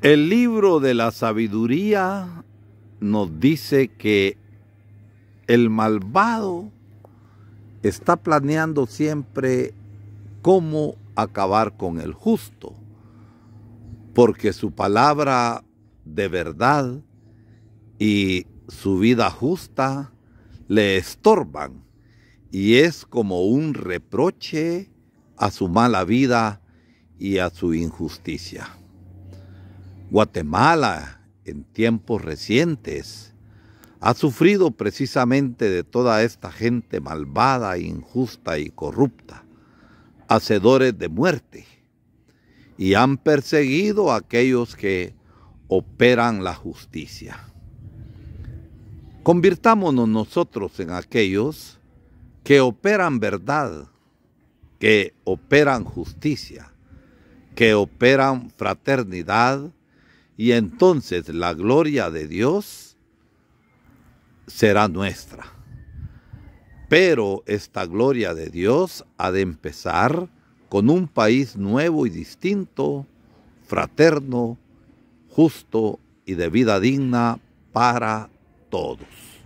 El libro de la sabiduría nos dice que el malvado está planeando siempre cómo acabar con el justo, porque su palabra de verdad y su vida justa le estorban y es como un reproche a su mala vida y a su injusticia. Guatemala en tiempos recientes ha sufrido precisamente de toda esta gente malvada, injusta y corrupta, hacedores de muerte, y han perseguido a aquellos que operan la justicia. Convirtámonos nosotros en aquellos que operan verdad, que operan justicia, que operan fraternidad, y entonces la gloria de Dios será nuestra. Pero esta gloria de Dios ha de empezar con un país nuevo y distinto, fraterno, justo y de vida digna para todos.